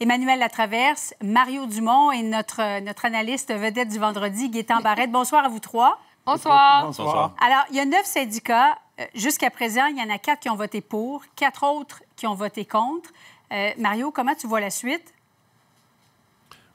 Emmanuel Latraverse, Mario Dumont et notre, euh, notre analyste vedette du vendredi, Gaétan Barrette. Bonsoir à vous trois. Bonsoir. Bonsoir. Alors, il y a neuf syndicats. Euh, jusqu'à présent, il y en a quatre qui ont voté pour, quatre autres qui ont voté contre. Euh, Mario, comment tu vois la suite?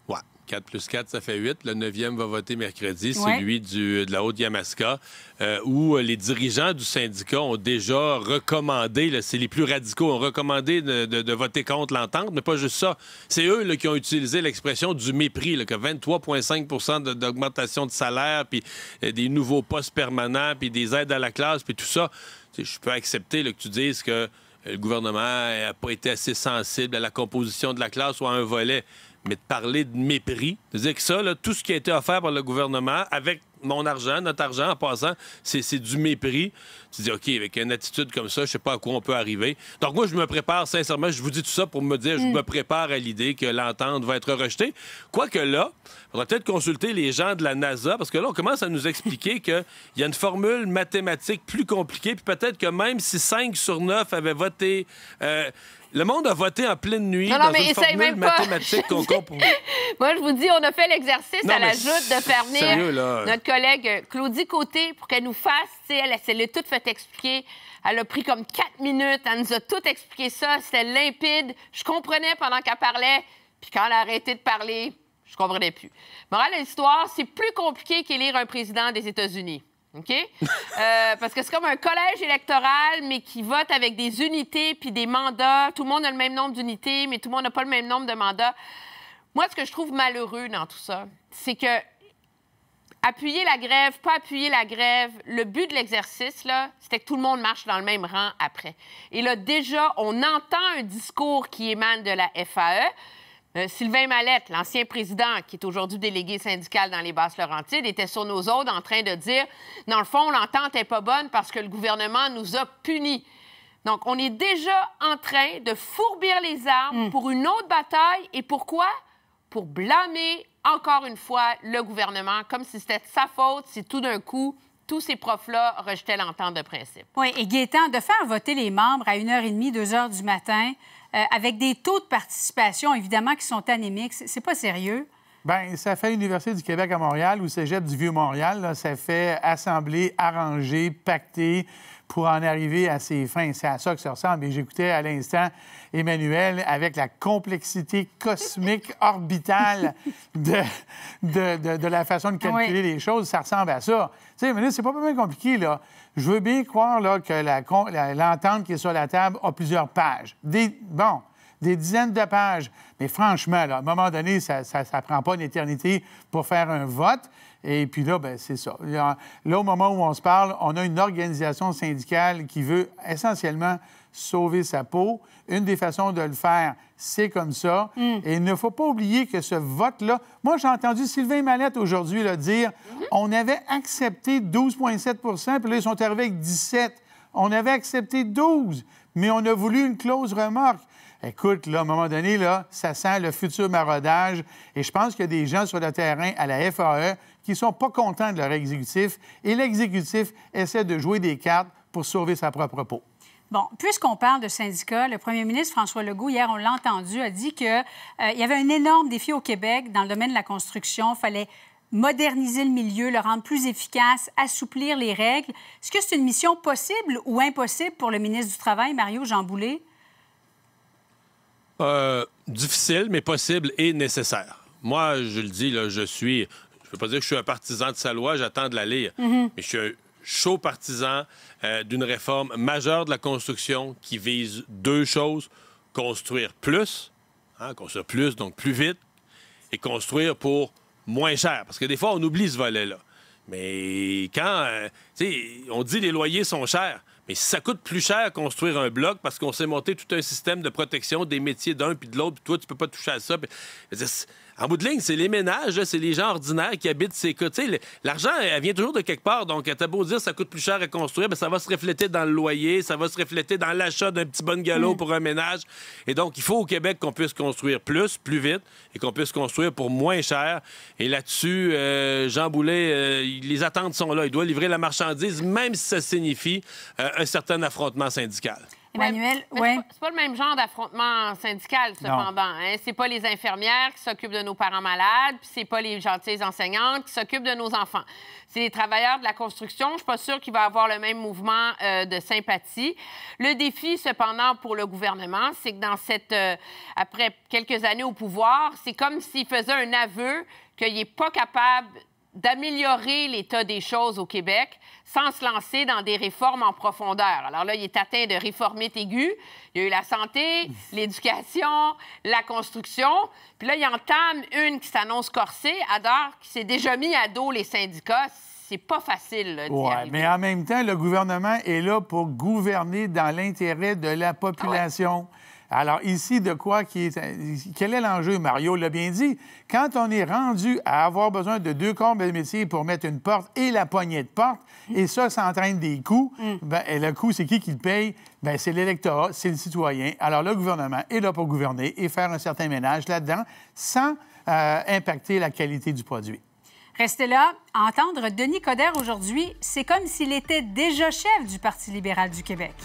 Ouais. 4 plus 4, ça fait 8. Le 9e va voter mercredi, celui du, de la Haute-Yamaska, euh, où euh, les dirigeants du syndicat ont déjà recommandé, c'est les plus radicaux, ont recommandé de, voter contre l'entente, mais pas juste ça. C'est eux qui ont utilisé l'expression du mépris, que 23,5 d'augmentation de salaire, puis euh, des nouveaux postes permanents, puis des aides à la classe, puis tout ça. Je peux accepter que tu dises que le gouvernement n'a pas été assez sensible à la composition de la classe ou à un volet mais de parler de mépris, à dire que ça, tout ce qui a été offert par le gouvernement, avec mon argent, notre argent en passant, c'est du mépris. Tu dis, OK, avec une attitude comme ça, je sais pas à quoi on peut arriver. Donc, moi, je me prépare, sincèrement, je vous dis tout ça pour me dire, je me mm. prépare à l'idée que l'entente va être rejetée. Quoique là, on va peut-être consulter les gens de la NASA, parce que là, on commence à nous expliquer qu'il y a une formule mathématique plus compliquée, puis peut-être que même si 5 sur 9 avaient voté. Euh, le monde a voté en pleine nuit dans une formule qu'on Moi, je vous dis, on a fait l'exercice à la joute de faire venir notre collègue euh, Claudie Côté pour qu'elle nous fasse. Elle, elle s'est tout fait expliquer. Elle a pris comme quatre minutes. Elle nous a tout expliqué ça. C'était limpide. Je comprenais pendant qu'elle parlait. Puis quand elle a arrêté de parler, je comprenais plus. moral l'histoire, c'est plus compliqué qu'élire un président des États-Unis. OK? Euh, parce que c'est comme un collège électoral, mais qui vote avec des unités puis des mandats. Tout le monde a le même nombre d'unités, mais tout le monde n'a pas le même nombre de mandats. Moi, ce que je trouve malheureux dans tout ça, c'est que appuyer la grève, pas appuyer la grève, le but de l'exercice, c'était que tout le monde marche dans le même rang après. Et là, déjà, on entend un discours qui émane de la FAE euh, Sylvain Mallette, l'ancien président qui est aujourd'hui délégué syndical dans les Basses-Laurentides, était sur nos autres en train de dire dans le fond, l'entente n'est pas bonne parce que le gouvernement nous a punis. Donc, on est déjà en train de fourbir les armes hmm. pour une autre bataille. Et pourquoi? Pour blâmer encore une fois le gouvernement, comme si c'était sa faute si tout d'un coup tous ces profs-là rejetaient l'entente de principe. Oui, et Gaétan, de faire voter les membres à 1h30, 2h du matin, euh, avec des taux de participation, évidemment, qui sont anémiques. C'est pas sérieux. Bien, ça fait l'Université du Québec à Montréal ou Cégep du Vieux-Montréal. Ça fait assembler, arranger, pacter pour en arriver à ses fins. C'est à ça que ça ressemble. j'écoutais à l'instant Emmanuel avec la complexité cosmique orbitale de, de, la façon de calculer les choses. Ça ressemble à ça. Tu sais, c'est pas bien compliqué, là. Je veux bien croire là, que l'entente qui est sur la table a plusieurs pages. Des, bon, des dizaines de pages. Mais franchement, à un moment donné, ça ne prend pas une éternité pour faire un vote. Et puis là, ben, c'est ça. Là, au moment où on se parle, on a une organisation syndicale qui veut essentiellement sauver sa peau. Une des façons de le faire, c'est comme ça. Mm. Et il ne faut pas oublier que ce vote-là, moi j'ai entendu Sylvain Malette aujourd'hui le dire, mm-hmm. on avait accepté 12,7 puis là ils sont arrivés avec 17. On avait accepté 12, mais on a voulu une clause remorque. Écoute, là, à un moment donné, là, ça sent le futur maraudage. Et je pense qu'il y a des gens sur le terrain à la FAE qui ne sont pas contents de leur exécutif. Et l'exécutif essaie de jouer des cartes pour sauver sa propre peau. Bon, puisqu'on parle de syndicats, le premier ministre François Legault, hier, on l'a entendu, a dit qu'il euh, y avait un énorme défi au Québec dans le domaine de la construction. Il fallait moderniser le milieu, le rendre plus efficace, assouplir les règles. Est-ce que c'est une mission possible ou impossible pour le ministre du Travail, Mario Jean Boulet? Euh, difficile, mais possible et nécessaire. Moi, je le dis, là, je suis. Je ne pas dire que je suis un partisan de sa loi, j'attends de la lire. Mhm. Mais je suis un chaud partisan euh, d'une réforme majeure de la construction qui vise deux choses construire plus, hein, construire plus, donc plus vite, et construire pour moins cher. Parce que des fois, on oublie ce volet-là. Mais quand, euh, tu sais, on dit les loyers sont chers. Mais ça coûte plus cher à construire un bloc parce qu'on s'est monté tout un système de protection des métiers d'un puis de l'autre, puis toi, tu peux pas toucher à ça en bout de ligne, c'est les ménages, c'est les gens ordinaires qui habitent ces côtés. L'argent, elle vient toujours de quelque part. Donc, t'as beau dire ça coûte plus cher à construire, mais ben, ça va se refléter dans le loyer, ça va se refléter dans l'achat d'un petit bon galop mm. pour un ménage. Et donc, il faut au Québec qu'on puisse construire plus, plus vite, et qu'on puisse construire pour moins cher. Et là-dessus, euh, Jean Boulet, euh, les attentes sont là. Il doit livrer la marchandise, même si ça signifie euh, un certain affrontement syndical. Emmanuel, ouais. C'est pas, le même genre d'affrontement syndical, cependant. Hein. C'est pas les infirmières qui s'occupent de nos parents malades, puis c'est pas les gentilles enseignantes qui s'occupent de nos enfants. C'est les travailleurs de la construction. Je suis pas sûre qu'il va avoir le même mouvement euh, de sympathie. Le défi, cependant, pour le gouvernement, c'est que dans cette... Euh, après quelques années au pouvoir, c'est comme s'il faisait un aveu qu'il n'est pas capable d'améliorer l'état des choses au Québec sans se lancer dans des réformes en profondeur. Alors là, il est atteint de réformes aiguës. Il y a eu la santé, l'éducation, la construction. Puis là, il entame une qui s'annonce corsée, Adore, qui s'est déjà mis à dos les syndicats. C'est pas facile. Oui, mais en même temps, le gouvernement est là pour gouverner dans l'intérêt de la population. Alors ici, de quoi qui est... Quel est l'enjeu? Mario l'a bien dit. Quand on est rendu à avoir besoin de deux combes de métier pour mettre une porte et la poignée de porte, et ça, ça entraîne des coûts, mm. ben, et le coût, c'est qui qui le paye? Ben, c'est l'électorat, c'est le citoyen. Alors le gouvernement est là pour gouverner et faire un certain ménage là-dedans sans euh, impacter la qualité du produit. Restez là. Entendre Denis Coderre aujourd'hui, c'est comme s'il était déjà chef du Parti libéral du Québec.